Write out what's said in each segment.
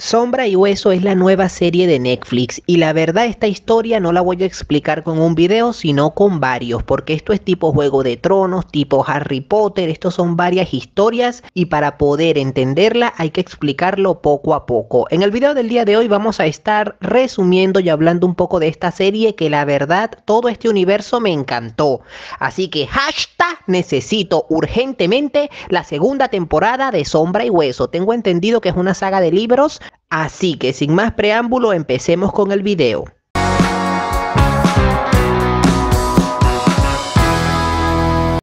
Sombra y Hueso es la nueva serie de Netflix y la verdad esta historia no la voy a explicar con un video sino con varios porque esto es tipo Juego de Tronos, tipo Harry Potter, estos son varias historias y para poder entenderla hay que explicarlo poco a poco. En el video del día de hoy vamos a estar resumiendo y hablando un poco de esta serie que la verdad todo este universo me encantó. Así que hashtag necesito urgentemente la segunda temporada de Sombra y Hueso. Tengo entendido que es una saga de libros Así que sin más preámbulo, empecemos con el video.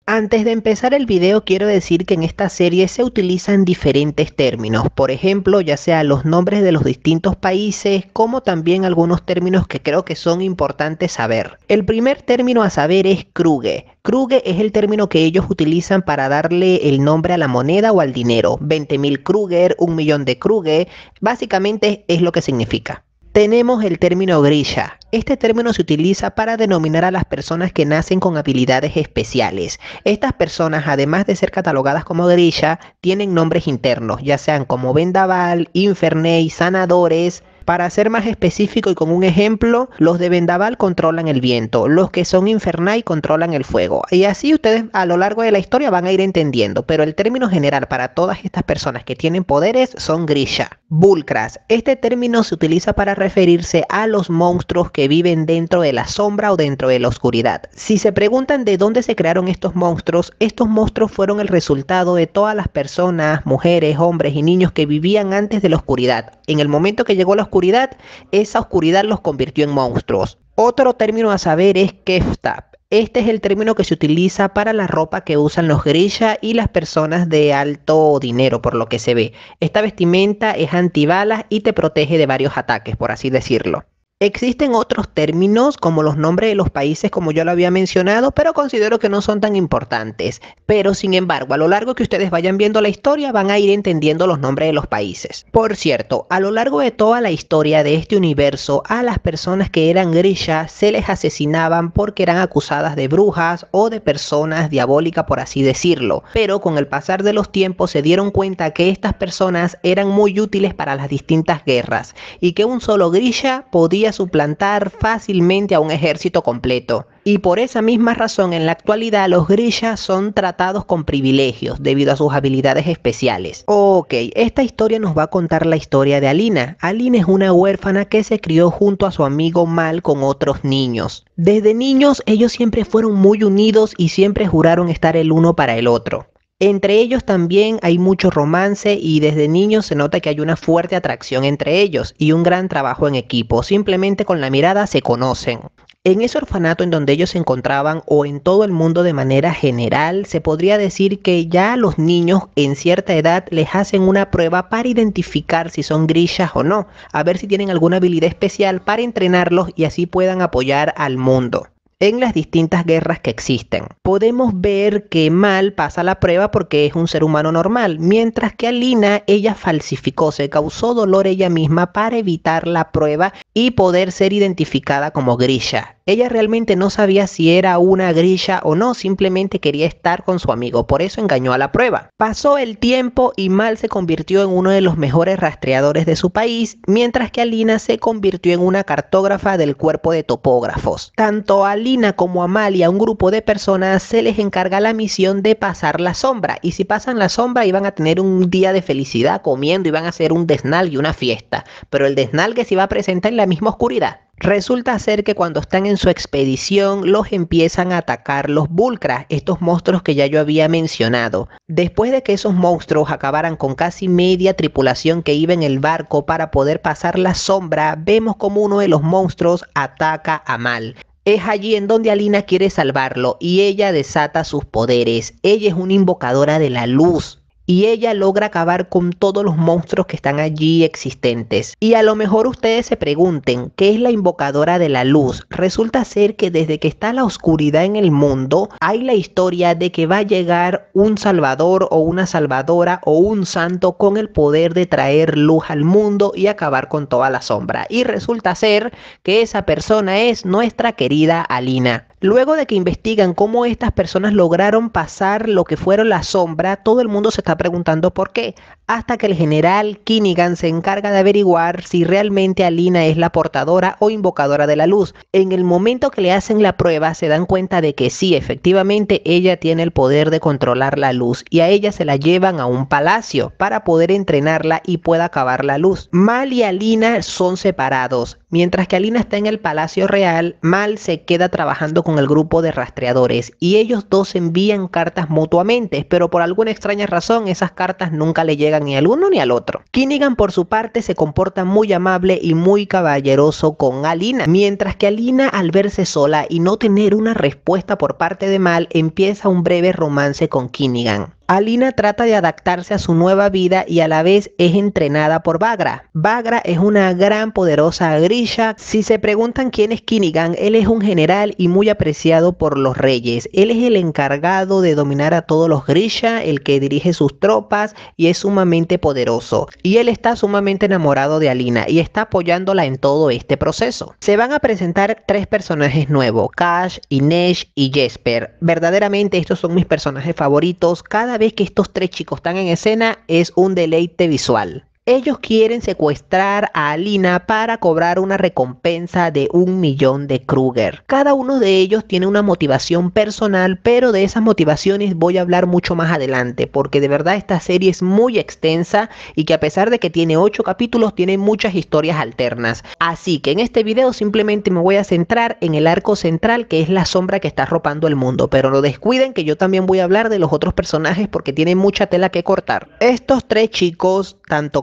Antes de empezar el video quiero decir que en esta serie se utilizan diferentes términos, por ejemplo, ya sea los nombres de los distintos países, como también algunos términos que creo que son importantes saber. El primer término a saber es Kruge. Kruge es el término que ellos utilizan para darle el nombre a la moneda o al dinero. 20.000 Kruger, un millón de KRUGE, básicamente es lo que significa. Tenemos el término grilla. Este término se utiliza para denominar a las personas que nacen con habilidades especiales. Estas personas, además de ser catalogadas como grilla, tienen nombres internos, ya sean como vendaval, Infernei, sanadores, para ser más específico y con un ejemplo, los de Vendaval controlan el viento, los que son Infernai controlan el fuego. Y así ustedes a lo largo de la historia van a ir entendiendo, pero el término general para todas estas personas que tienen poderes son Grisha. Vulcras. Este término se utiliza para referirse a los monstruos que viven dentro de la sombra o dentro de la oscuridad. Si se preguntan de dónde se crearon estos monstruos, estos monstruos fueron el resultado de todas las personas, mujeres, hombres y niños que vivían antes de la oscuridad. En el momento que llegó la oscuridad, oscuridad, esa oscuridad los convirtió en monstruos. Otro término a saber es kefta. Este es el término que se utiliza para la ropa que usan los grilla y las personas de alto dinero, por lo que se ve. Esta vestimenta es antibalas y te protege de varios ataques, por así decirlo. Existen otros términos como los nombres de los países como yo lo había mencionado, pero considero que no son tan importantes. Pero sin embargo, a lo largo que ustedes vayan viendo la historia van a ir entendiendo los nombres de los países. Por cierto, a lo largo de toda la historia de este universo, a las personas que eran grillas se les asesinaban porque eran acusadas de brujas o de personas diabólicas por así decirlo. Pero con el pasar de los tiempos se dieron cuenta que estas personas eran muy útiles para las distintas guerras y que un solo grilla podía suplantar fácilmente a un ejército completo. Y por esa misma razón, en la actualidad los grillas son tratados con privilegios debido a sus habilidades especiales. Ok, esta historia nos va a contar la historia de Alina. Alina es una huérfana que se crió junto a su amigo Mal con otros niños. Desde niños ellos siempre fueron muy unidos y siempre juraron estar el uno para el otro. Entre ellos también hay mucho romance y desde niños se nota que hay una fuerte atracción entre ellos y un gran trabajo en equipo. Simplemente con la mirada se conocen. En ese orfanato en donde ellos se encontraban o en todo el mundo de manera general, se podría decir que ya los niños en cierta edad les hacen una prueba para identificar si son grillas o no, a ver si tienen alguna habilidad especial para entrenarlos y así puedan apoyar al mundo en las distintas guerras que existen. Podemos ver que Mal pasa la prueba porque es un ser humano normal, mientras que Alina ella falsificó, se causó dolor ella misma para evitar la prueba y poder ser identificada como Grisha. Ella realmente no sabía si era una grilla o no, simplemente quería estar con su amigo, por eso engañó a la prueba. Pasó el tiempo y Mal se convirtió en uno de los mejores rastreadores de su país, mientras que Alina se convirtió en una cartógrafa del cuerpo de topógrafos. Tanto a Alina como a Mal y a un grupo de personas se les encarga la misión de pasar la sombra, y si pasan la sombra iban a tener un día de felicidad comiendo, y van a hacer un desnalgue, y una fiesta, pero el desnalgue se iba a presentar en la misma oscuridad. Resulta ser que cuando están en su expedición los empiezan a atacar los vulcras estos monstruos que ya yo había mencionado. Después de que esos monstruos acabaran con casi media tripulación que iba en el barco para poder pasar la sombra, vemos como uno de los monstruos ataca a Mal. Es allí en donde Alina quiere salvarlo y ella desata sus poderes. Ella es una invocadora de la luz y ella logra acabar con todos los monstruos que están allí existentes. Y a lo mejor ustedes se pregunten, ¿qué es la invocadora de la luz? Resulta ser que desde que está la oscuridad en el mundo, hay la historia de que va a llegar un salvador o una salvadora o un santo con el poder de traer luz al mundo y acabar con toda la sombra. Y resulta ser que esa persona es nuestra querida Alina. Luego de que investigan cómo estas personas lograron pasar lo que fueron la sombra, todo el mundo se está preguntando por qué, hasta que el general Kinnigan se encarga de averiguar si realmente Alina es la portadora o invocadora de la luz. En el momento que le hacen la prueba se dan cuenta de que sí, efectivamente ella tiene el poder de controlar la luz y a ella se la llevan a un palacio para poder entrenarla y pueda acabar la luz. Mal y Alina son separados. Mientras que Alina está en el palacio real, Mal se queda trabajando con el grupo de rastreadores y ellos dos envían cartas mutuamente, pero por alguna extraña razón esas cartas nunca le llegan ni al uno ni al otro. Kinnigan por su parte se comporta muy amable y muy caballeroso con Alina, mientras que Alina al verse sola y no tener una respuesta por parte de Mal empieza un breve romance con Kinnigan. Alina trata de adaptarse a su nueva vida y a la vez es entrenada por Bagra. Bagra es una gran poderosa grisha. Si se preguntan quién es Kinigan, él es un general y muy apreciado por los reyes. Él es el encargado de dominar a todos los grisha, el que dirige sus tropas y es sumamente poderoso. Y él está sumamente enamorado de Alina y está apoyándola en todo este proceso. Se van a presentar tres personajes nuevos, Kash, Inesh y Jesper. Verdaderamente estos son mis personajes favoritos. Cada vez que estos tres chicos están en escena es un deleite visual. Ellos quieren secuestrar a Alina para cobrar una recompensa de un millón de Kruger. Cada uno de ellos tiene una motivación personal, pero de esas motivaciones voy a hablar mucho más adelante, porque de verdad esta serie es muy extensa y que a pesar de que tiene 8 capítulos, tiene muchas historias alternas. Así que en este video simplemente me voy a centrar en el arco central, que es la sombra que está arropando el mundo, pero no descuiden que yo también voy a hablar de los otros personajes porque tienen mucha tela que cortar. Estos tres chicos, tanto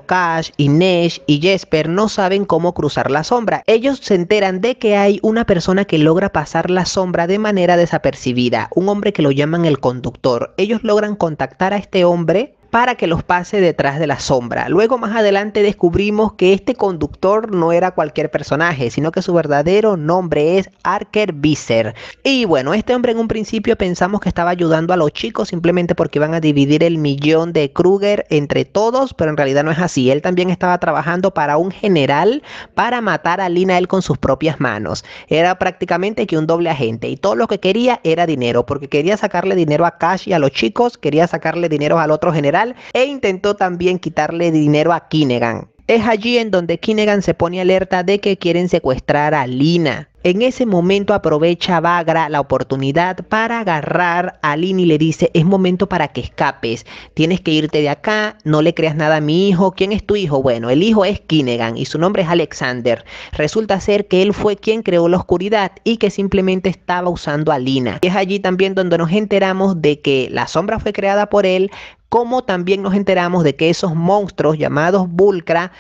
y Nesh y Jesper no saben cómo cruzar la sombra. Ellos se enteran de que hay una persona que logra pasar la sombra de manera desapercibida, un hombre que lo llaman el conductor. Ellos logran contactar a este hombre para que los pase detrás de la sombra. Luego más adelante descubrimos que este conductor no era cualquier personaje, sino que su verdadero nombre es Arker Visser. Y bueno, este hombre en un principio pensamos que estaba ayudando a los chicos simplemente porque iban a dividir el millón de Kruger entre todos, pero en realidad no es así. Él también estaba trabajando para un general para matar a Lina él con sus propias manos. Era prácticamente que un doble agente y todo lo que quería era dinero, porque quería sacarle dinero a Cash y a los chicos, quería sacarle dinero al otro general e intentó también quitarle dinero a Kinegan. Es allí en donde Kinegan se pone alerta de que quieren secuestrar a Lina. En ese momento aprovecha Bagra la oportunidad para agarrar a Lina y le dice, es momento para que escapes, tienes que irte de acá, no le creas nada a mi hijo, ¿quién es tu hijo? Bueno, el hijo es Kinegan y su nombre es Alexander. Resulta ser que él fue quien creó la oscuridad y que simplemente estaba usando a Lina. es allí también donde nos enteramos de que la sombra fue creada por él, como también nos enteramos de que esos monstruos llamados Vulcra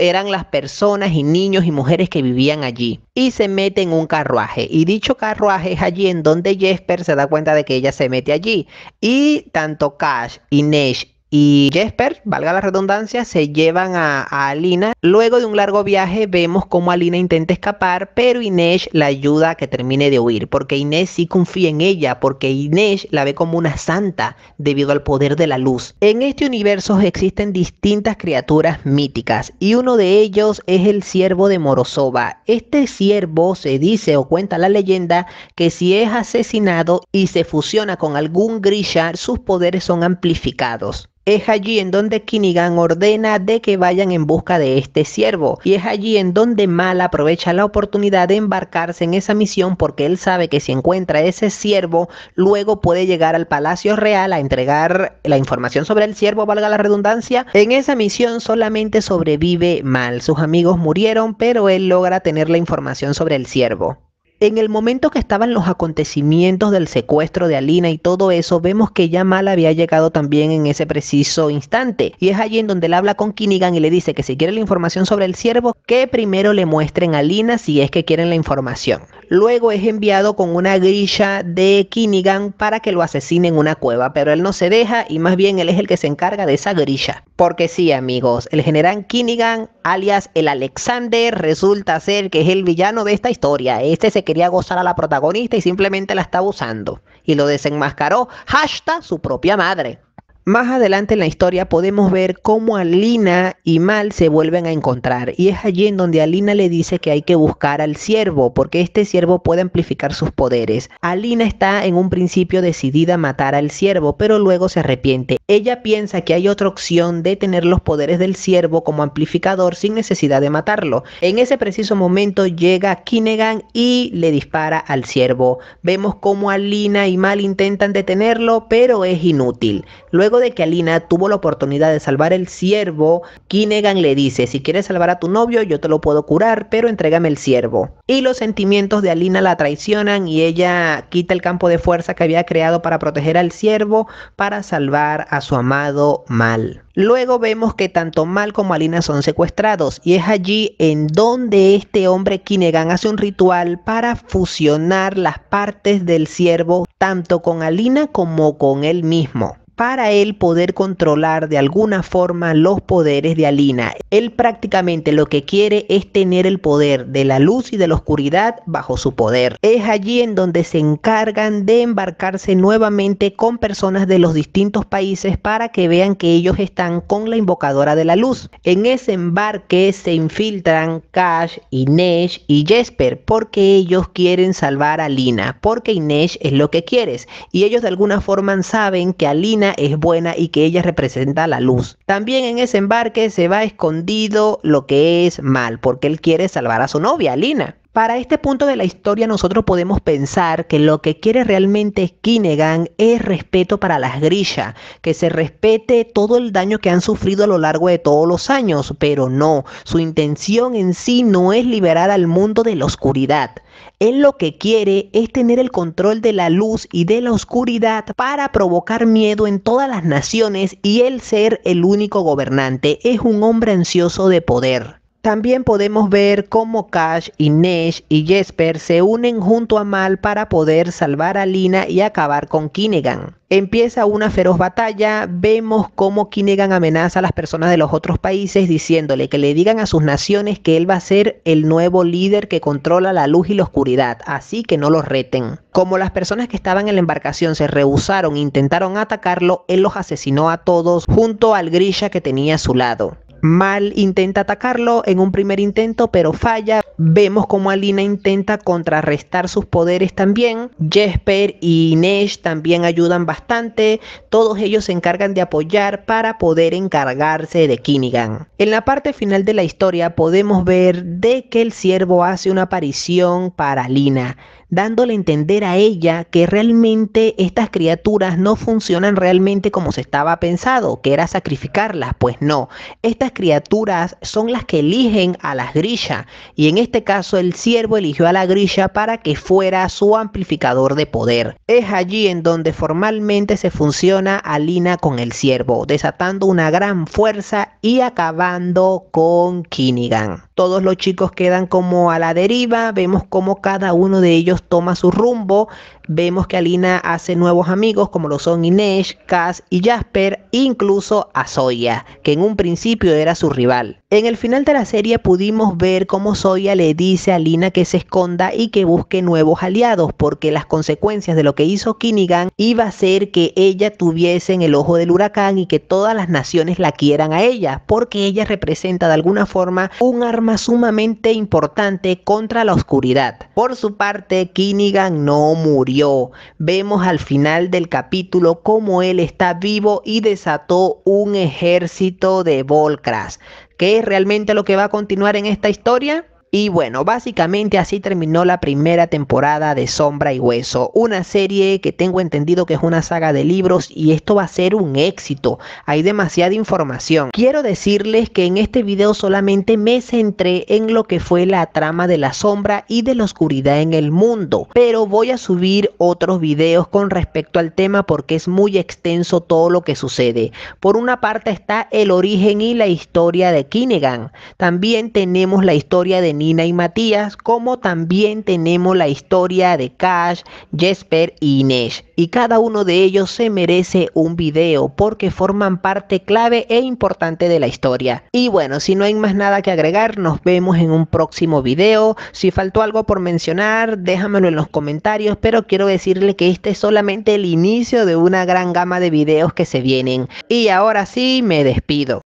eran las personas y niños y mujeres que vivían allí. Y se mete en un carruaje. Y dicho carruaje es allí en donde Jesper se da cuenta de que ella se mete allí. Y tanto Cash y Nesh y Jesper, valga la redundancia, se llevan a, Alina. Luego de un largo viaje vemos cómo Alina intenta escapar, pero Inés la ayuda a que termine de huir, porque Inés sí confía en ella, porque Inés la ve como una santa debido al poder de la luz. En este universo existen distintas criaturas míticas y uno de ellos es el siervo de Morozova. Este siervo se dice o cuenta la leyenda que si es asesinado y se fusiona con algún Grisha, sus poderes son amplificados. Es allí en donde Kinigan ordena de que vayan en busca de este siervo y es allí en donde Mal aprovecha la oportunidad de embarcarse en esa misión porque él sabe que si encuentra ese siervo luego puede llegar al Palacio Real a entregar la información sobre el siervo, valga la redundancia. En esa misión solamente sobrevive Mal, sus amigos murieron pero él logra tener la información sobre el siervo. En el momento que estaban los acontecimientos del secuestro de Alina y todo eso, vemos que ya Mal había llegado también en ese preciso instante. Y es allí en donde él habla con Kinigan y le dice que si quiere la información sobre el ciervo que primero le muestren a Alina si es que quieren la información. Luego es enviado con una grilla de Kinnigan para que lo asesine en una cueva, pero él no se deja y más bien él es el que se encarga de esa grilla. Porque sí, amigos, el general Kinnigan, alias el Alexander, resulta ser que es el villano de esta historia. Este se quería gozar a la protagonista y simplemente la estaba usando. Y lo desenmascaró hasta su propia madre. Más adelante en la historia podemos ver cómo Alina y Mal se vuelven a encontrar y es allí en donde Alina le dice que hay que buscar al siervo porque este siervo puede amplificar sus poderes. Alina está en un principio decidida a matar al siervo pero luego se arrepiente. Ella piensa que hay otra opción de tener los poderes del siervo como amplificador sin necesidad de matarlo. En ese preciso momento llega Kinegan y le dispara al siervo. Vemos cómo Alina y Mal intentan detenerlo pero es inútil. Luego Luego de que Alina tuvo la oportunidad de salvar el ciervo, Kinegan le dice, si quieres salvar a tu novio yo te lo puedo curar, pero entrégame el ciervo. Y los sentimientos de Alina la traicionan y ella quita el campo de fuerza que había creado para proteger al ciervo para salvar a su amado Mal. Luego vemos que tanto Mal como Alina son secuestrados y es allí en donde este hombre Kinegan hace un ritual para fusionar las partes del ciervo tanto con Alina como con él mismo para él poder controlar de alguna forma los poderes de Alina. Él prácticamente lo que quiere es tener el poder de la luz y de la oscuridad bajo su poder. Es allí en donde se encargan de embarcarse nuevamente con personas de los distintos países para que vean que ellos están con la invocadora de la luz. En ese embarque se infiltran Cash, Inés y Jesper porque ellos quieren salvar a Alina, porque Inés es lo que quieres y ellos de alguna forma saben que Alina es buena y que ella representa la luz. También en ese embarque se va escondido lo que es mal, porque él quiere salvar a su novia, Lina. Para este punto de la historia nosotros podemos pensar que lo que quiere realmente skinegan es respeto para las grillas, que se respete todo el daño que han sufrido a lo largo de todos los años, pero no, su intención en sí no es liberar al mundo de la oscuridad. Él lo que quiere es tener el control de la luz y de la oscuridad para provocar miedo en todas las naciones y él ser el único gobernante. Es un hombre ansioso de poder. También podemos ver cómo Cash, Inesh y Jesper se unen junto a Mal para poder salvar a Lina y acabar con Kinnegan. Empieza una feroz batalla, vemos cómo Kinnegan amenaza a las personas de los otros países diciéndole que le digan a sus naciones que él va a ser el nuevo líder que controla la luz y la oscuridad, así que no los reten. Como las personas que estaban en la embarcación se rehusaron e intentaron atacarlo, él los asesinó a todos junto al Grisha que tenía a su lado. Mal intenta atacarlo en un primer intento, pero falla. Vemos como Alina intenta contrarrestar sus poderes también. Jesper y Nesh también ayudan bastante. Todos ellos se encargan de apoyar para poder encargarse de Kinigan. En la parte final de la historia podemos ver de que el ciervo hace una aparición para Alina dándole a entender a ella que realmente estas criaturas no funcionan realmente como se estaba pensado, que era sacrificarlas. Pues no, estas criaturas son las que eligen a las grillas y en este caso el siervo eligió a la grilla para que fuera su amplificador de poder. Es allí en donde formalmente se funciona Alina con el siervo, desatando una gran fuerza y acabando con Kinigan. Todos los chicos quedan como a la deriva, vemos como cada uno de ellos toma su rumbo, vemos que Alina hace nuevos amigos como lo son Inés, Cass y Jasper, incluso a Zoya, que en un principio era su rival. En el final de la serie pudimos ver cómo Zoya le dice a Alina que se esconda y que busque nuevos aliados, porque las consecuencias de lo que hizo Kinigan iba a ser que ella tuviese en el ojo del huracán y que todas las naciones la quieran a ella, porque ella representa de alguna forma un arma sumamente importante contra la oscuridad. Por su parte, Kinnigan no murió. Vemos al final del capítulo cómo él está vivo y desató un ejército de Volcras. ¿Qué es realmente lo que va a continuar en esta historia? Y bueno, básicamente así terminó la primera temporada de Sombra y Hueso, una serie que tengo entendido que es una saga de libros y esto va a ser un éxito. Hay demasiada información. Quiero decirles que en este video solamente me centré en lo que fue la trama de la sombra y de la oscuridad en el mundo, pero voy a subir otros videos con respecto al tema porque es muy extenso todo lo que sucede. Por una parte está el origen y la historia de Kinnegan. También tenemos la historia de y Matías, como también tenemos la historia de Cash, Jesper y Inés. Y cada uno de ellos se merece un video porque forman parte clave e importante de la historia. Y bueno, si no hay más nada que agregar, nos vemos en un próximo video. Si faltó algo por mencionar, déjamelo en los comentarios, pero quiero decirle que este es solamente el inicio de una gran gama de videos que se vienen. Y ahora sí, me despido.